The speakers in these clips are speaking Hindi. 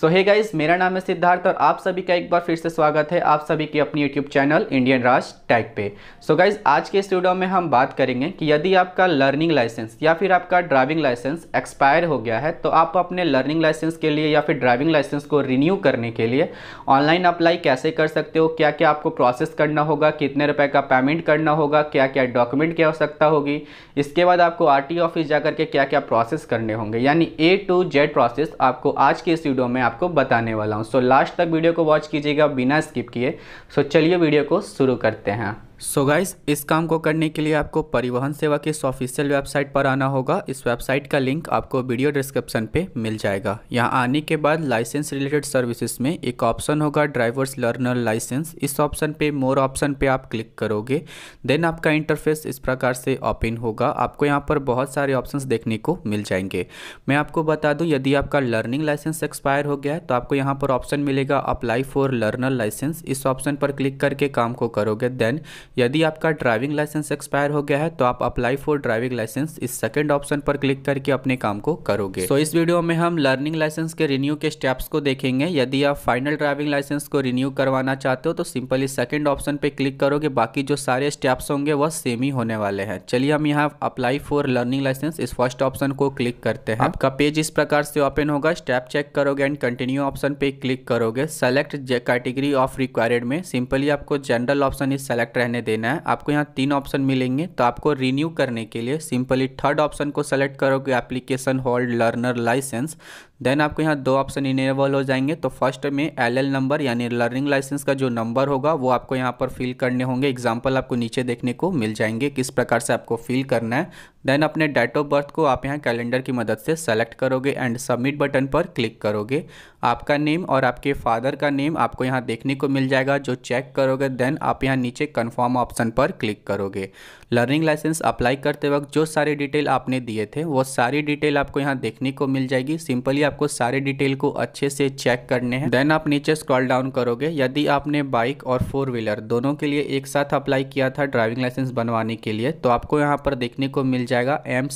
सो हे गाइस मेरा नाम है सिद्धार्थ और आप सभी का एक बार फिर से स्वागत है आप सभी के अपनी YouTube channel Indian Raj tag पे सो so गाइस आज के स्टूडियो में हम बात करेंगे कि यदि आपका लर्निंग लाइसेंस या फिर आपका ड्राइविंग लाइसेंस एक्सपायर हो गया है तो आप अपने लर्निंग लाइसेंस के लिए या फिर ड्राइविंग लाइसेंस को रिन्यू करने के लिए ऑनलाइन अप्लाई कैसे कर सकते हो क्या क्या आपको प्रोसेस करना होगा कितने रुपये का पेमेंट करना होगा क्या क्या डॉक्यूमेंट की आवश्यकता होगी इसके बाद आपको आर ऑफिस जा के क्या क्या प्रोसेस करने होंगे यानी ए टू जेड प्रोसेस आपको आज के स्टूडियो में आपको बताने वाला हूँ सो लास्ट तक वीडियो को वॉच कीजिएगा बिना स्किप किए सो चलिए वीडियो को शुरू करते हैं सो so गाइस इस काम को करने के लिए आपको परिवहन सेवा के इस ऑफिशियल वेबसाइट पर आना होगा इस वेबसाइट का लिंक आपको वीडियो डिस्क्रिप्शन पे मिल जाएगा यहाँ आने के बाद लाइसेंस रिलेटेड सर्विसेज में एक ऑप्शन होगा ड्राइवर्स लर्नर लाइसेंस इस ऑप्शन पे मोर ऑप्शन पे आप क्लिक करोगे देन आपका इंटरफेस इस प्रकार से ओपन होगा आपको यहाँ पर बहुत सारे ऑप्शन देखने को मिल जाएंगे मैं आपको बता दूँ यदि आपका लर्निंग लाइसेंस एक्सपायर हो गया है तो आपको यहाँ पर ऑप्शन मिलेगा अप्लाई फॉर लर्नर लाइसेंस इस ऑप्शन पर क्लिक करके काम को करोगे देन यदि आपका ड्राइविंग लाइसेंस एक्सपायर हो गया है तो आप अप्लाई फॉर ड्राइविंग लाइसेंस इस सेकंड ऑप्शन पर क्लिक करके अपने काम को करोगे तो so, इस वीडियो में हम लर्निंग लाइसेंस के रिन्यू के स्टेप्स को देखेंगे यदि आप फाइनल ड्राइविंग लाइसेंस को रिन्यू करवाना चाहते हो तो सिंपल इस सेकेंड ऑप्शन पर क्लिक करोगे बाकी जो सारे स्टेप्स होंगे वह सेम ही होने वाले हैं चलिए हम यहाँ अप्लाई फॉर लर्निंग लाइसेंस इस फर्स्ट ऑप्शन को क्लिक करते हैं आपका पेज इस प्रकार से ओपन होगा स्टेप चेक करोगे एंड कंटिन्यू ऑप्शन पे क्लिक करोगे सेलेक्ट कैटेगरी ऑफ रिक्वायर्ड में सिंपली आपको जनरल ऑप्शन सेलेक्ट रहने करने देना है आपको यहाँ तीन ऑप्शन मिलेंगे तो आपको रिन्यू करने के लिए सिंपली थर्ड ऑप्शन को सेलेक्ट करोगे application hold learner licence then आपको यहाँ दो ऑप्शन इनेबल हो जाएंगे तो फर्स्ट में एलएल नंबर यानी लर्निंग लाइसेंस का जो नंबर होगा वो आपको यहाँ पर फिल करने होंगे एग्जाम्पल आपको नीचे देखने को मिल जाएंगे किस प्रकार से आपको फिल करना है देन अपने डेट ऑफ बर्थ को आप यहाँ कैलेंडर की मदद से सेलेक्ट करोगे एंड सबमिट बटन पर क्लिक करोगे आपका नेम और आपके फादर का नेम आपको यहाँ देखने को मिल जाएगा जो चेक करोगे देन आप यहाँ नीचे कन्फर्म ऑप्शन पर क्लिक करोगे लर्निंग लाइसेंस अप्लाई करते वक्त जो सारी डिटेल आपने दिए थे वो सारी डिटेल आपको यहाँ देखने को मिल जाएगी सिंपली आपको सारे डिटेल को अच्छे से चेक करने हैं देन आप नीचे स्क्रॉल डाउन करोगे यदि आपने बाइक और फोर व्हीलर दोनों के लिए एक साथ अप्लाई किया था ड्राइविंग लाइसेंस बनवाने के लिए तो आपको यहाँ पर देखने को मिल जाएगा एम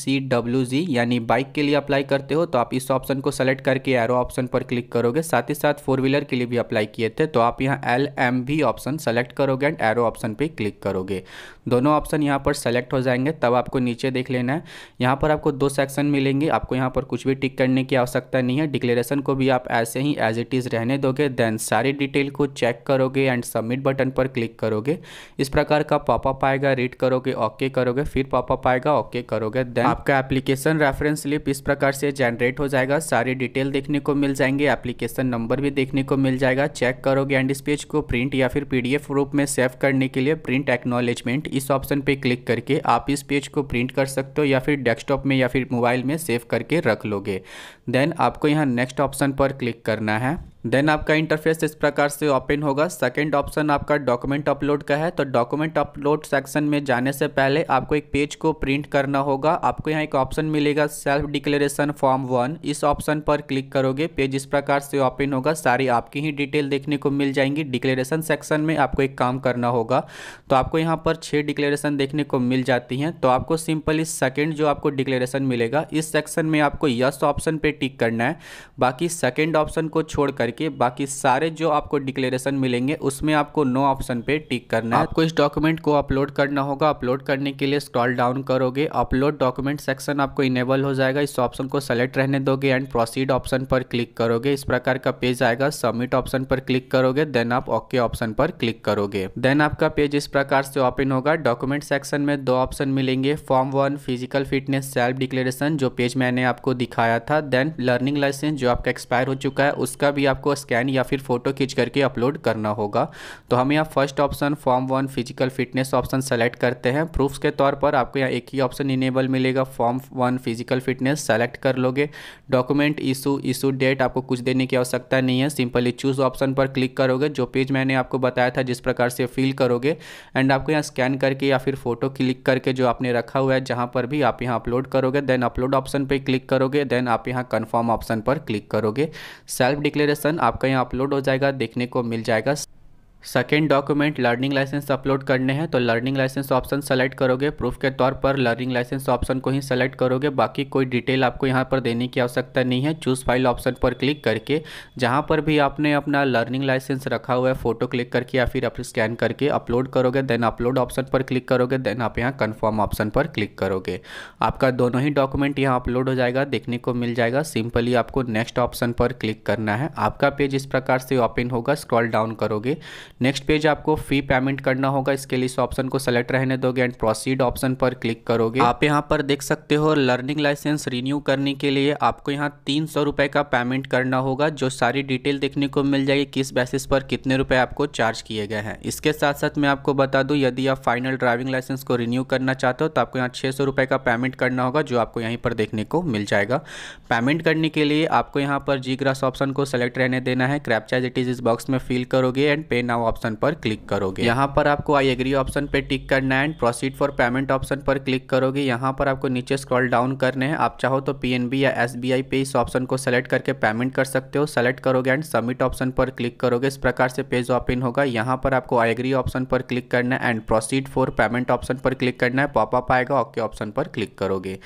यानी बाइक के लिए अप्लाई करते हो तो आप इस ऑप्शन को सेलेक्ट करके एरो ऑप्शन पर क्लिक करोगे साथ ही साथ फोर व्हीलर के लिए भी अप्लाई किए थे तो आप यहाँ एल एम भी ऑप्शन सेलेक्ट करोगे एंड एरो ऑप्शन पर क्लिक करोगे दोनों ऑप्शन यहाँ पर सेलेक्ट हो जाएंगे तब आपको नीचे देख लेना है यहाँ पर आपको दो सेक्शन मिलेंगे आपको यहाँ पर कुछ भी टिक करने की आवश्यकता करनी है डिक्लेरेशन को भी आप ऐसे ही एज इट इज़ रहने दोगे देन सारी डिटेल को चेक करोगे एंड सबमिट बटन पर क्लिक करोगे इस प्रकार का पॉपअप आएगा रीड करोगे ओके करोगे फिर पॉपअप आएगा ओके करोगे देन आपका एप्लीकेशन रेफरेंस स्लिप इस प्रकार से जनरेट हो जाएगा सारी डिटेल देखने को मिल जाएंगे एप्लीकेशन नंबर भी देखने को मिल जाएगा चेक करोगे एंड इस पेज को प्रिंट या फिर पीडीएफ रूप में सेव करने के लिए प्रिंट एक्नोलेजमेंट इस ऑप्शन पे क्लिक करके आप इस पेज को प्रिंट कर सकते हो या फिर डेस्कटॉप में या फिर मोबाइल में सेव करके रख लोगे देन आपको यहाँ नेक्स्ट ऑप्शन पर क्लिक करना है देन आपका इंटरफेस इस प्रकार से ओपन होगा सेकंड ऑप्शन आपका डॉक्यूमेंट अपलोड का है तो डॉक्यूमेंट अपलोड सेक्शन में जाने से पहले आपको एक पेज को प्रिंट करना होगा आपको यहाँ एक ऑप्शन मिलेगा सेल्फ डिक्लेरेशन फॉर्म वन इस ऑप्शन पर क्लिक करोगे पेज इस प्रकार से ओपन होगा सारी आपकी ही डिटेल देखने को मिल जाएंगी डिक्लेरेशन सेक्शन में आपको एक काम करना होगा तो आपको यहाँ पर छः डिक्लेरेशन देखने को मिल जाती हैं तो आपको सिंपली सेकेंड जो आपको डिक्लेरेशन मिलेगा इस सेक्शन में आपको यस ऑप्शन पर टिक करना है बाकी सेकेंड ऑप्शन को छोड़ कर करके बाकी सारे जो आपको डिक्लेरेशन मिलेंगे उसमें आपको नो ऑप्शन पे टिक करना है आपको इस डॉक्यूमेंट को अपलोड करना होगा अपलोड करने के लिए स्क्रॉल डाउन करोगे अपलोड डॉक्यूमेंट सेक्शन आपको इनेबल हो जाएगा इस ऑप्शन को सेलेक्ट रहने दोगे एंड प्रोसीड ऑप्शन पर क्लिक करोगे इस प्रकार का पेज आएगा सबमिट ऑप्शन पर क्लिक करोगे देन आप ओके ऑप्शन पर क्लिक करोगे देन आपका पेज इस प्रकार से ओपन होगा डॉक्यूमेंट सेक्शन में दो ऑप्शन मिलेंगे form one physical fitness self declaration जो पेज मैंने आपको दिखाया था देन लर्निंग लाइसेंस जो आपका एक्सपायर हो चुका है उसका भी आपको आपको स्कैन या फिर फ़ोटो खींच करके अपलोड करना होगा तो हम यहाँ first option form one physical fitness option select करते हैं प्रूफ्स के तौर पर आपको यहाँ एक ही ऑप्शन इनेबल मिलेगा form one physical fitness select कर लोगे डॉक्यूमेंट इशू इशू डेट आपको कुछ देने की आवश्यकता नहीं है सिंपली चूज़ ऑप्शन पर क्लिक करोगे जो पेज मैंने आपको बताया था जिस प्रकार से फिल करोगे एंड आपको यहाँ स्कैन करके या फिर फ़ोटो क्लिक करके जो आपने रखा हुआ है जहाँ पर भी आप यहाँ अपलोड करोगे देन अपलोड ऑप्शन पर क्लिक करोगे देन आप यहाँ कन्फर्म ऑप्शन पर क्लिक करोगे सेल्फ डिक्लेरेशन सेक्शन आपका यहाँ अपलोड हो जाएगा देखने को मिल जाएगा second document learning licence upload करने हैं तो लर्निंग लाइसेंस ऑप्शन सेलेक्ट करोगे प्रूफ के तौर पर लर्निंग लाइसेंस ऑप्शन को ही सेलेक्ट करोगे बाकी कोई डिटेल आपको यहाँ पर देने की आवश्यकता नहीं है चूज़ फाइल ऑप्शन पर क्लिक करके जहाँ पर भी आपने अपना लर्निंग लाइसेंस रखा हुआ है फोटो क्लिक करके या फिर आप स्कैन करके अपलोड करोगे देन अपलोड ऑप्शन पर क्लिक करोगे देन आप यहाँ कन्फर्म ऑप्शन पर क्लिक करोगे आपका दोनों ही डॉक्यूमेंट यहाँ अपलोड हो जाएगा देखने को मिल जाएगा सिंपली आपको नेक्स्ट ऑप्शन पर क्लिक करना है आपका पेज इस प्रकार से ओपन होगा स्क्रॉल डाउन करोगे नेक्स्ट पेज आपको फ़ी पेमेंट करना होगा इसके लिए इस ऑप्शन को सेलेक्ट रहने दोगे एंड प्रोसीड ऑप्शन पर क्लिक करोगे आप यहाँ पर देख सकते हो लर्निंग लाइसेंस रिन्यू करने के लिए आपको यहाँ तीन सौ रुपए का पेमेंट करना होगा जो सारी डिटेल देखने को मिल जाएगी किस बेसिस पर कितने रुपए आपको चार्ज किए गए हैं इसके साथ साथ मैं आपको बता दू यदि आप फाइनल ड्राइविंग लाइसेंस को रिन्यू करना चाहते हो तो आपको यहाँ छह सौ रुपए का पेमेंट करना होगा जो आपको यहीं पर देखने को मिल जाएगा पेमेंट करने के लिए आपको यहाँ पर जी ग्रास ऑप्शन को सेलेक्ट रहने देना है क्रैपचाइज इट इज इस बॉक्स में फिल करोगे एंड पे नाउ ऑप्शन पर क्लिक करोगे यहाँ पर आपको आई एग्री ऑप्शन पे टिक करना है and proceed for payment option पर क्लिक करोगे यहाँ पर आपको नीचे स्क्रॉल डाउन करने हैं आप चाहो तो पी या एस पे इस ऑप्शन को सेलेक्ट करके पेमेंट कर सकते हो सेलेक्ट करोगे एंड सबमिट ऑप्शन पर क्लिक करोगे इस प्रकार से पेज ओपन होगा यहाँ पर आपको आई एग्री ऑप्शन पर क्लिक करना है and proceed for payment option पर क्लिक करना है पॉपअप आएगा ओके ऑप्शन पर क्लिक करोगे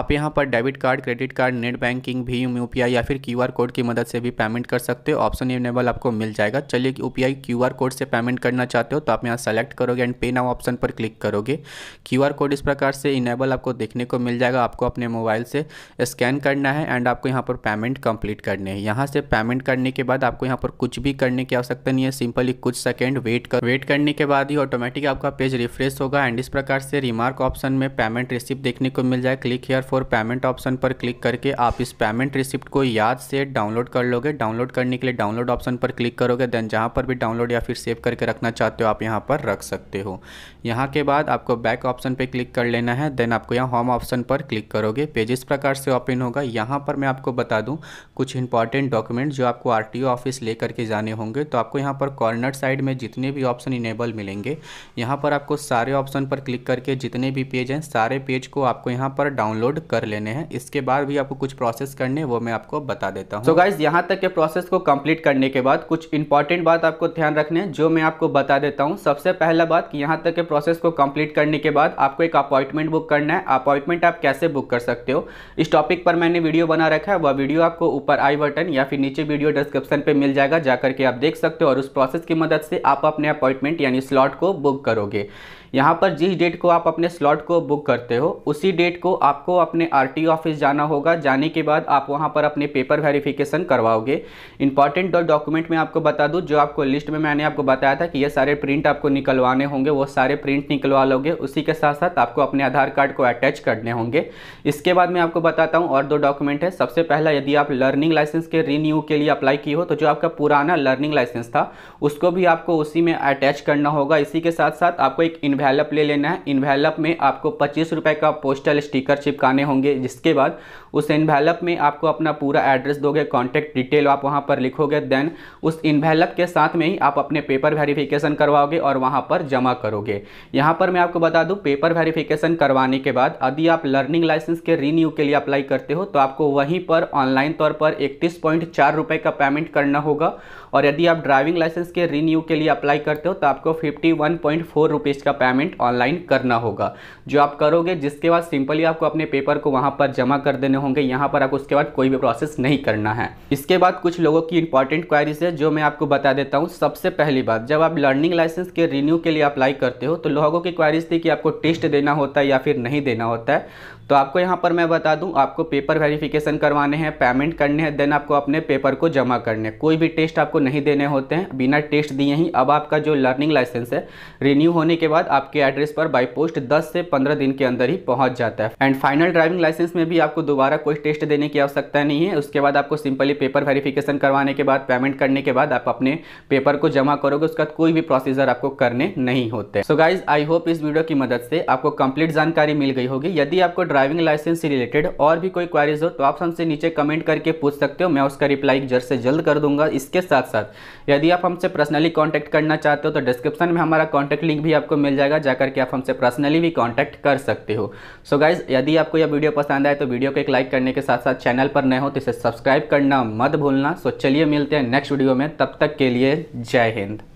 आप यहाँ पर debit card credit card net banking भीम यूपीआई या फिर क्यूआर कोड की मदद से भी पेमेंट कर सकते हो ऑप्शन इनेबल आपको मिल जाएगा चलिए यूपीआई क्यूआर कोड से पेमेंट करना चाहते हो तो आप यहाँ सेलेक्ट करोगे एंड पे नाउ ऑप्शन पर क्लिक करोगे क्यू आर कोड इस प्रकार से इनेबल आपको देखने को मिल जाएगा आपको अपने मोबाइल से स्कैन करना है एंड आपको यहाँ पर पेमेंट कंप्लीट करने है यहाँ से पेमेंट करने के बाद आपको यहाँ पर कुछ भी करने की आवश्यकता नहीं है सिंपली कुछ सेकेंड वेट कर वेट करने के बाद ही ऑटोमेटिक आपका पेज रिफ्रेश होगा एंड इस प्रकार से रिमार्क ऑप्शन में पेमेंट रिसिप्ट देखने को मिल जाए click here for payment option पर क्लिक करके आप इस पेमेंट रिसिप्ट को याद से डाउनलोड कर लोगे डाउनलोड करने के लिए डाउनलोड ऑप्शन पर क्लिक करोगे देन जहाँ पर भी डाउनलोड या फिर फिर सेव करके रखना चाहते हो आप यहाँ पर रख सकते हो यहाँ के बाद आपको बैक ऑप्शन पे क्लिक कर लेना है देन आपको यहाँ होम ऑप्शन पर क्लिक करोगे पेज इस प्रकार से ओपन होगा यहाँ पर मैं आपको बता दूँ कुछ इंपॉर्टेंट डॉक्यूमेंट जो आपको आर ऑफिस ले करके जाने होंगे तो आपको यहाँ पर कॉर्नर साइड में जितने भी ऑप्शन इनेबल मिलेंगे यहाँ पर आपको सारे ऑप्शन पर क्लिक करके जितने भी पेज हैं सारे पेज को आपको यहाँ पर डाउनलोड कर लेने हैं इसके बाद भी आपको कुछ प्रोसेस करने वो मैं आपको बता देता हूँ तो गाइज यहाँ तक के प्रोसेस को कंप्लीट करने के बाद कुछ इंपॉर्टेंट बात आपको ध्यान रखने हैं जो मैं आपको बता देता हूँ सबसे पहला बात कि यहाँ तक के प्रोसेस को कंप्लीट करने के बाद आपको एक अपॉइंटमेंट बुक करना है अपॉइंटमेंट आप कैसे बुक कर सकते हो इस टॉपिक पर मैंने वीडियो बना रखा है वह वीडियो आपको ऊपर आई बटन या फिर नीचे वीडियो डिस्क्रिप्शन पर मिल जाएगा जाकर के आप देख सकते हो और उस प्रोसेस की मदद से आप अपने अपॉइंटमेंट यानी स्लॉट को बुक करोगे यहाँ पर जिस डेट को आप अपने स्लॉट को बुक करते हो उसी डेट को आपको अपने आर ऑफिस जाना होगा जाने के बाद आप वहाँ पर अपने पेपर वेरिफिकेशन करवाओगे इंपॉर्टेंट डॉक्यूमेंट में आपको बता दूँ जो आपको लिस्ट में मैंने आपको बताया था कि ये सारे प्रिंट आपको निकलवाने होंगे वो सारे प्रिंट निकलवा लोगे उसी के साथ साथ आपको अपने आधार कार्ड को अटैच करने होंगे इसके बाद मैं आपको बताता हूँ और दो डॉक्यूमेंट है सबसे पहला यदि आप लर्निंग लाइसेंस के रीन्यू के लिए अप्लाई की हो तो जो आपका पुराना लर्निंग लाइसेंस था उसको भी आपको उसी में अटैच करना होगा इसी के साथ साथ आपको एक इन्वेलप ले लेना है इन्वेलप में आपको पच्चीस रुपये का पोस्टल स्टिकर चिपकाने होंगे जिसके बाद उस इन्वेलप में आपको अपना पूरा एड्रेस दोगे कॉन्टैक्ट डिटेल आप वहाँ पर लिखोगे देन उस इन्वेलप के साथ में ही आप अपने पेपर वेरिफिकेशन करवाओगे और वहाँ पर जमा करोगे यहाँ पर मैं आपको बता दूँ पेपर वेरिफिकेशन करवाने के बाद यदि आप लर्निंग लाइसेंस के रीन्यू के लिए अप्लाई करते हो तो आपको वहीं पर ऑनलाइन तौर पर इकतीस पॉइंट चार रुपये का पेमेंट करना होगा और यदि आप ड्राइविंग लाइसेंस के रीन्यू के लिए अप्लाई करते हो तो आपको fifty one point four rupees का पेमेंट ऑनलाइन करना होगा जो आप करोगे जिसके बाद सिंपली आपको अपने पेपर को वहाँ पर जमा कर देने होंगे यहाँ पर आपको उसके बाद कोई भी प्रोसेस नहीं करना है इसके बाद कुछ लोगों की इंपॉर्टेंट क्वारीज है जो मैं आपको बता देता हूँ सबसे पहली बात जब आप लर्निंग लाइसेंस के रिन्यू के लिए अप्लाई करते हो तो लोगों की क्वारीज थी कि आपको टेस्ट देना होता है या फिर नहीं देना होता है तो आपको यहाँ पर मैं बता दूँ आपको पेपर वेरिफिकेशन करवाने हैं पेमेंट करने हैं देन आपको अपने पेपर को जमा करने हैं कोई भी टेस्ट आपको नहीं देने होते हैं बिना टेस्ट दिए ही अब आपका जो लर्निंग लाइसेंस है रिन्यू होने के बाद आपके एड्रेस पर बाई पोस्ट दस से पंद्रह दिन के अंदर ही पहुँच जाता है एंड फाइनल ड्राइविंग लाइसेंस में भी आपको दोबारा दोबारा कोई टेस्ट देने की आवश्यकता नहीं है उसके बाद आपको सिंपली पेपर वेरिफिकेशन करवाने के बाद पेमेंट करने के बाद आप अपने पेपर को जमा करोगे उसका कोई भी प्रोसीजर आपको करने नहीं होते सो गाइज आई होप इस वीडियो की मदद से आपको कंप्लीट जानकारी मिल गई होगी यदि आपको ड्राइविंग लाइसेंस से रिलेटेड और भी कोई क्वारीज हो तो आप हमसे नीचे कमेंट करके पूछ सकते हो मैं उसका रिप्लाई जल्द से जल्द कर दूंगा इसके साथ साथ यदि आप हमसे पर्सनली कॉन्टैक्ट करना चाहते हो तो डिस्क्रिप्शन में हमारा कॉन्टैक्ट लिंक भी आपको मिल जाएगा जाकर के आप हमसे पर्सनली भी कॉन्टैक्ट कर सकते हो सो गाइज यदि आपको यह वीडियो पसंद आए तो वीडियो को एक लाइक लाइक करने के साथ साथ चैनल पर नए हो तो इसे सब्सक्राइब करना मत भूलना सो चलिए मिलते हैं नेक्स्ट वीडियो में तब तक के लिए जय हिंद